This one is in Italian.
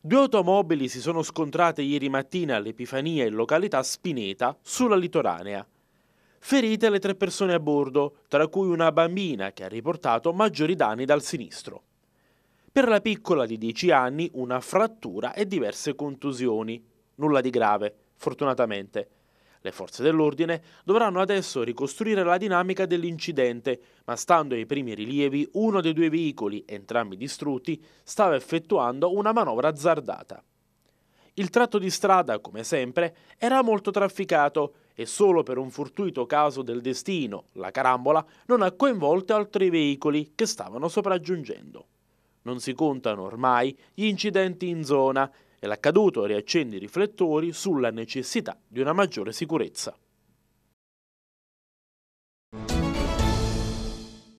Due automobili si sono scontrate ieri mattina all'Epifania in località Spineta, sulla litoranea. Ferite le tre persone a bordo, tra cui una bambina che ha riportato maggiori danni dal sinistro. Per la piccola di 10 anni una frattura e diverse contusioni. Nulla di grave, fortunatamente. Le forze dell'ordine dovranno adesso ricostruire la dinamica dell'incidente, ma stando ai primi rilievi uno dei due veicoli, entrambi distrutti, stava effettuando una manovra azzardata. Il tratto di strada, come sempre, era molto trafficato e solo per un fortuito caso del destino, la carambola non ha coinvolto altri veicoli che stavano sopraggiungendo. Non si contano ormai gli incidenti in zona e l'accaduto riaccende i riflettori sulla necessità di una maggiore sicurezza.